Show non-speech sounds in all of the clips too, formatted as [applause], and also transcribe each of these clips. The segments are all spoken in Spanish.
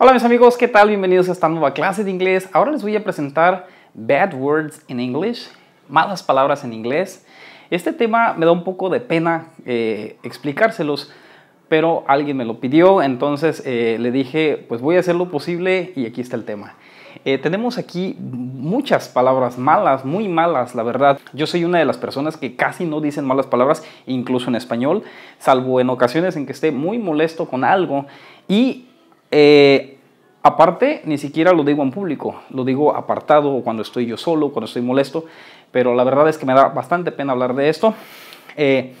Hola mis amigos, ¿qué tal? Bienvenidos a esta nueva clase de inglés. Ahora les voy a presentar bad words in English, malas palabras en inglés. Este tema me da un poco de pena eh, explicárselos, pero alguien me lo pidió, entonces eh, le dije, pues voy a hacer lo posible y aquí está el tema. Eh, tenemos aquí muchas palabras malas, muy malas, la verdad. Yo soy una de las personas que casi no dicen malas palabras, incluso en español, salvo en ocasiones en que esté muy molesto con algo y eh, aparte, ni siquiera lo digo en público, lo digo apartado o cuando estoy yo solo, cuando estoy molesto, pero la verdad es que me da bastante pena hablar de esto. Eh,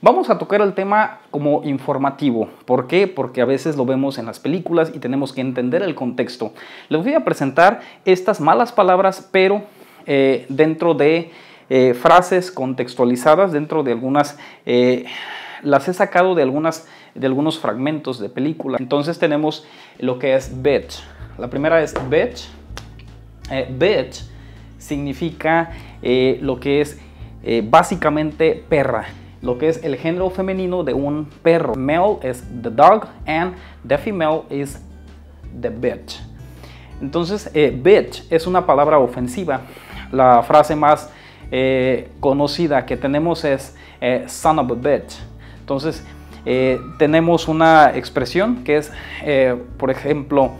vamos a tocar el tema como informativo. ¿Por qué? Porque a veces lo vemos en las películas y tenemos que entender el contexto. Les voy a presentar estas malas palabras, pero eh, dentro de frases contextualizadas, dentro de algunas... las he sacado de algunas de algunos fragmentos de película. Entonces tenemos lo que es bitch. La primera es bitch. Eh, bitch significa eh, lo que es eh, básicamente perra, lo que es el género femenino de un perro. Male es the dog and the female is the bitch. Entonces, bitch es una palabra ofensiva. La frase más conocida que tenemos es son of a bitch. Entonces, eh, tenemos una expresión que es, eh, por ejemplo,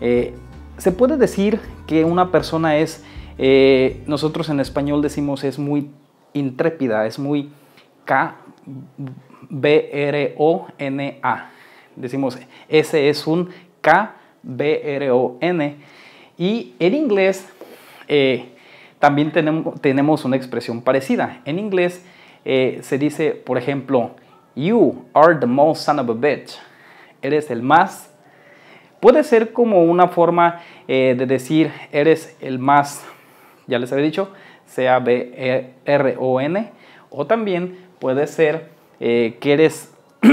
eh, se puede decir que una persona es, nosotros en español decimos es muy intrépida, es muy K-B-R-O-N-A. Decimos, ese es un K-B-R-O-N. Y en inglés también tenemos, tenemos, una expresión parecida. En inglés se dice, por ejemplo, You are the most son of a bitch. Eres el más. Puede ser como una forma eh, de decir eres el más, ya les había dicho, C-A-B-R-O-N. E o también puede ser eh, que eres [clears throat]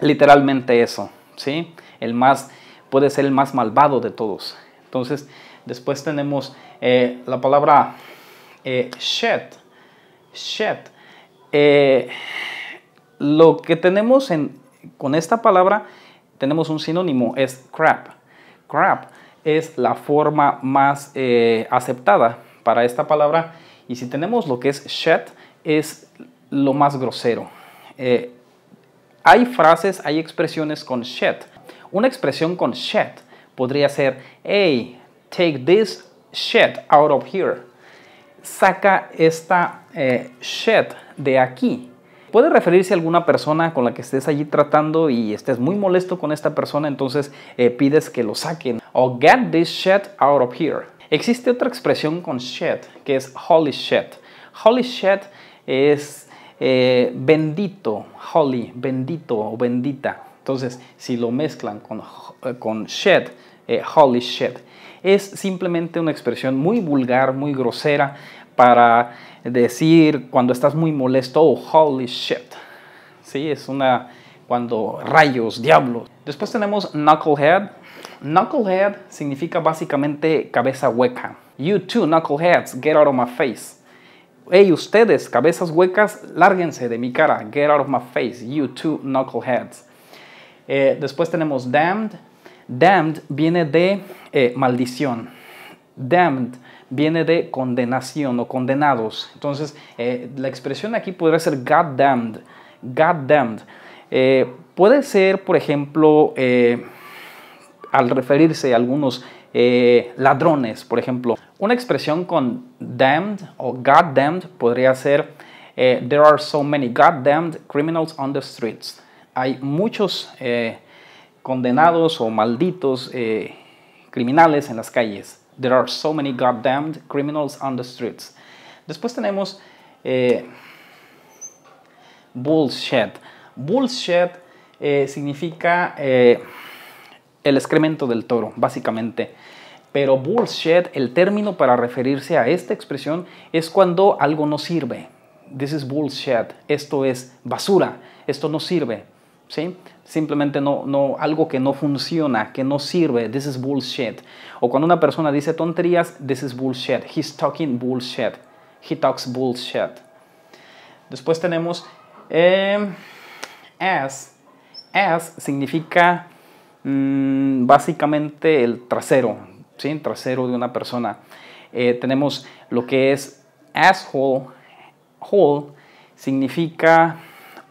literalmente eso, ¿sí? El más, puede ser el más malvado de todos. Entonces, después tenemos eh, la palabra shit. Shit lo que tenemos con esta palabra, tenemos un sinónimo, es crap. Crap es la forma más eh, aceptada para esta palabra. Y si tenemos lo que es shit, es lo más grosero. Eh, hay frases, hay expresiones con shit. Una expresión con shit podría ser, hey, take this shit out of here. Saca esta eh, shit de aquí. Puede referirse a alguna persona con la que estés allí tratando y estés muy molesto con esta persona, entonces eh, pides que lo saquen. O get this shit out of here. Existe otra expresión con shit, que es holy shit. Holy shit es eh, bendito, holy, bendito o bendita. Entonces, si lo mezclan con, eh, con shit, holy shit, es simplemente una expresión muy vulgar, muy grosera, para decir cuando estás muy molesto, oh, holy shit. Sí, es una cuando rayos, diablos. Después tenemos knucklehead. Knucklehead significa básicamente cabeza hueca. You two knuckleheads, get out of my face. Hey, ustedes, cabezas huecas, lárguense de mi cara. Get out of my face. You two knuckleheads. Eh, después tenemos damned. Damned viene de eh, maldición. Damned viene de condenación o condenados. Entonces, eh, la expresión aquí podría ser God damned. Eh, puede ser, por ejemplo, eh, al referirse a algunos ladrones, por ejemplo. Una expresión con damned o God damned podría ser There are so many God damned criminals on the streets. Hay muchos condenados o malditos criminales en las calles. There are so many goddamned criminals on the streets. Después tenemos eh, bullshit. Bullshit eh, significa eh, el excremento del toro, básicamente. Pero bullshit, el término para referirse a esta expresión, es cuando algo no sirve. This is bullshit. Esto es basura. Esto no sirve. Simplemente no, no, algo que no funciona, que no sirve, this is bullshit. O cuando una persona dice tonterías, this is bullshit, he's talking bullshit, he talks bullshit. Después tenemos eh, as. As significa mm, básicamente el trasero, ¿sí? trasero de una persona. Eh, tenemos lo que es asshole, hole, significa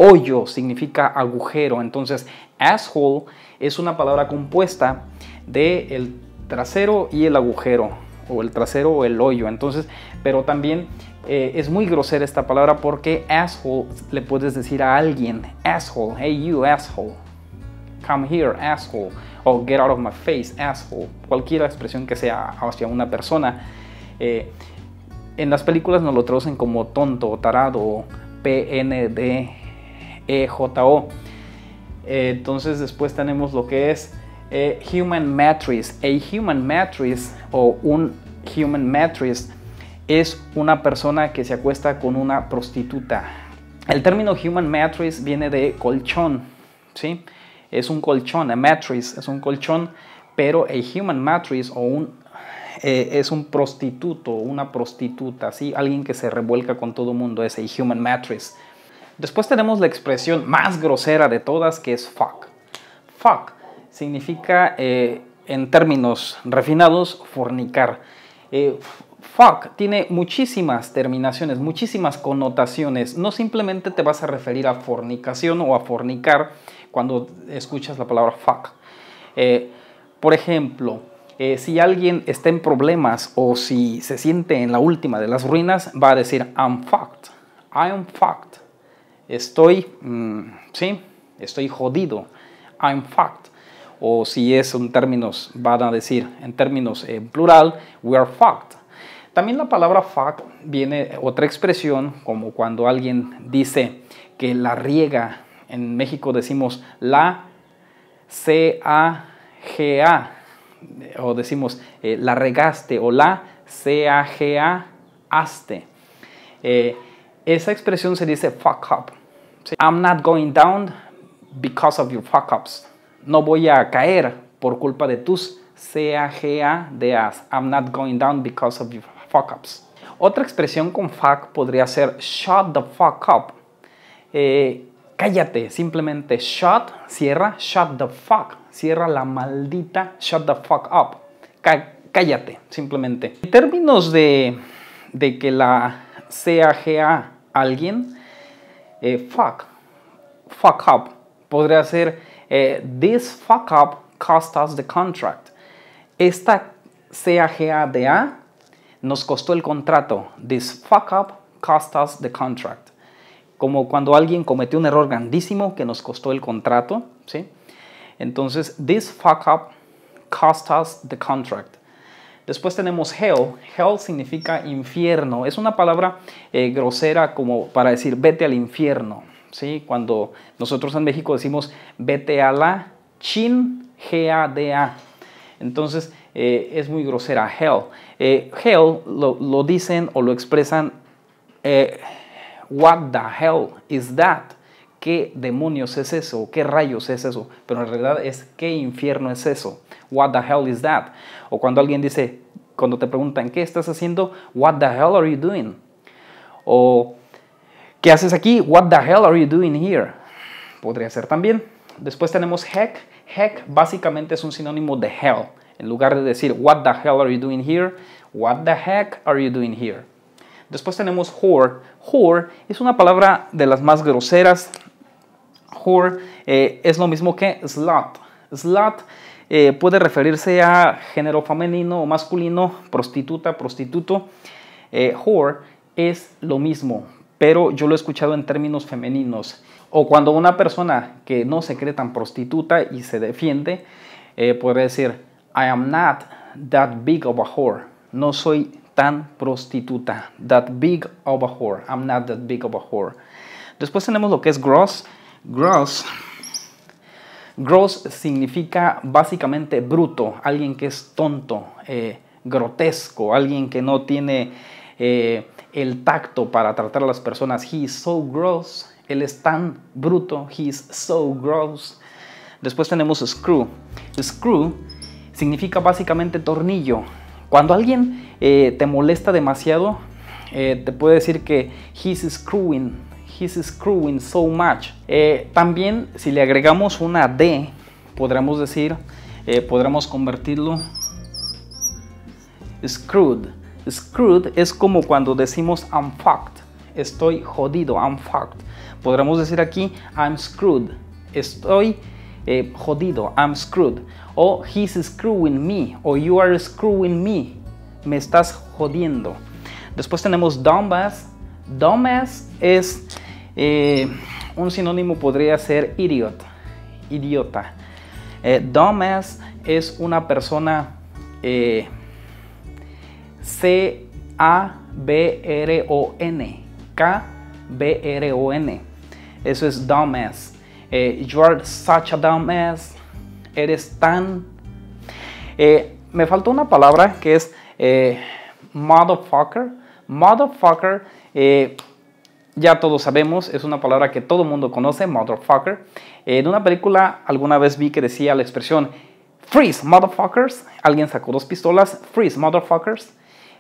hoyo significa agujero. Entonces, asshole es una palabra compuesta de el trasero y el agujero, o el trasero o el hoyo. Entonces, pero también eh, es muy grosera esta palabra porque asshole le puedes decir a alguien, asshole, hey you asshole, come here asshole, o oh, get out of my face asshole, cualquier expresión que sea hacia una persona. Eh, en las películas nos lo traducen como tonto, tarado, PND, EJO. entonces después tenemos lo que es eh, Human mattress, A Human mattress o un Human mattress es una persona que se acuesta con una prostituta. El término Human mattress viene de colchón, ¿sí? Es un colchón, a mattress es un colchón, pero a Human mattress o un eh, es un prostituto, una prostituta, Alguien que se revuelca con todo el mundo, es a Human mattress. Después tenemos la expresión más grosera de todas que es fuck. Fuck significa, eh, en términos refinados, fornicar. Eh, fuck tiene muchísimas terminaciones, muchísimas connotaciones. No simplemente te vas a referir a fornicación o a fornicar cuando escuchas la palabra fuck. Eh, por ejemplo, si alguien está en problemas o si se siente en la última de las ruinas, va a decir I'm fucked, I'm fucked estoy, mm, sí, estoy jodido, I'm fucked. O si es un término, van a decir en términos en eh, plural, we are fucked. También la palabra fuck viene otra expresión como cuando alguien dice que la riega. En México decimos la C-A-G-A o decimos eh, la regaste o la c a g aste. Eh, esa expresión se dice fuck up. I'm not going down because of your fuck ups. No voy a caer por culpa de tus c de as I'm not going down because of your fuck ups. Otra expresión con fuck podría ser shut the fuck up. Eh, cállate, simplemente shut, cierra, shut the fuck, cierra la maldita, shut the fuck up. cállate, simplemente. En términos de, de que la CAGA alguien eh, fuck, fuck up. Podría ser eh, this fuck up cost us the contract. Esta CAGADA nos costó el contrato. This fuck up cost us the contract. Como cuando alguien cometió un error grandísimo que nos costó el contrato, ¿sí? Entonces, this fuck up cost us the contract. Después tenemos hell. Hell significa infierno. Es una palabra eh, grosera como para decir vete al infierno. ¿sí? Cuando nosotros en México decimos vete a la chin, g a a Entonces eh, es muy grosera, hell. Eh, hell lo, dicen o lo expresan, what the hell is that? ¿Qué demonios es eso? ¿Qué rayos es eso? Pero en realidad es, ¿qué infierno es eso? What the hell is that? O cuando alguien dice, cuando te preguntan, ¿qué estás haciendo? What the hell are you doing? O, ¿qué haces aquí? What the hell are you doing here? Podría ser también. Después tenemos heck. Heck básicamente es un sinónimo de hell. En lugar de decir, what the hell are you doing here? What the heck are you doing here? Después tenemos whore. Whore es una palabra de las más groseras. Whore eh, es lo mismo que slut. Slut eh, puede referirse a género femenino o masculino, prostituta, prostituto. Eh, whore es lo mismo, pero yo lo he escuchado en términos femeninos. O cuando una persona que no se cree tan prostituta y se defiende, Puede eh, podría decir, I am not that big of a whore. No soy tan prostituta. That big of a whore. I'm not that big of a whore. Después tenemos lo que es gross. Gross Gross significa básicamente bruto, alguien que es tonto, eh, grotesco, alguien que no tiene eh, el tacto para tratar a las personas. He is so gross, él es tan bruto, he is so gross. Después tenemos screw. Screw significa básicamente tornillo. Cuando alguien eh, te molesta demasiado, te puede decir que he's screwing he's screwing so much. Eh, también si le agregamos una D, podremos decir, eh, podremos convertirlo screwed. Screwed es como cuando decimos I'm fucked. Estoy jodido, I'm fucked. Podremos decir aquí I'm screwed. Estoy eh, jodido, I'm screwed. O he's screwing me. O you are screwing me. Me estás jodiendo. Después tenemos dumbass. Dumbass es eh, un sinónimo podría ser idiot, idiota. Eh, dumbass es una persona eh, C-A-B-R-O-N. K-B-R-O-N. Eso es dumbass. you are such a dumbass. Eres tan. me faltó una palabra que es motherfucker. Motherfucker ya todos sabemos, es una palabra que todo mundo conoce, motherfucker. En una película alguna vez vi que decía la expresión freeze, motherfuckers. Alguien sacó dos pistolas, freeze, motherfuckers.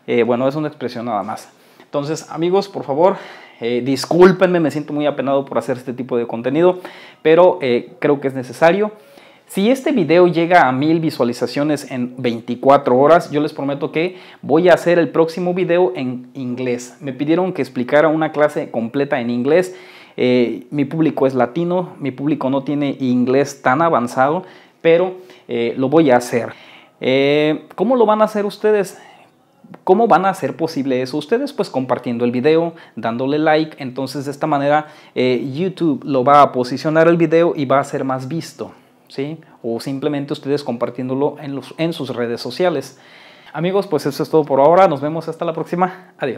Eh, bueno, es una expresión nada más. Entonces, amigos, por favor, eh, discúlpenme, me siento muy apenado por hacer este tipo de contenido, pero eh, creo que es necesario. Si este video llega a mil visualizaciones en 24 horas, yo les prometo que voy a hacer el próximo video en inglés. Me pidieron que explicara una clase completa en inglés. Eh, mi público es latino, mi público no tiene inglés tan avanzado, pero eh, lo voy a hacer. Eh, ¿Cómo lo van a hacer ustedes? ¿Cómo van a hacer posible eso ustedes? Pues compartiendo el video, dándole like. Entonces de esta manera YouTube lo va a posicionar el video y va a ser más visto. O simplemente ustedes compartiéndolo en, en sus redes sociales. Amigos, pues eso es todo por ahora. Nos vemos hasta la próxima. Adiós.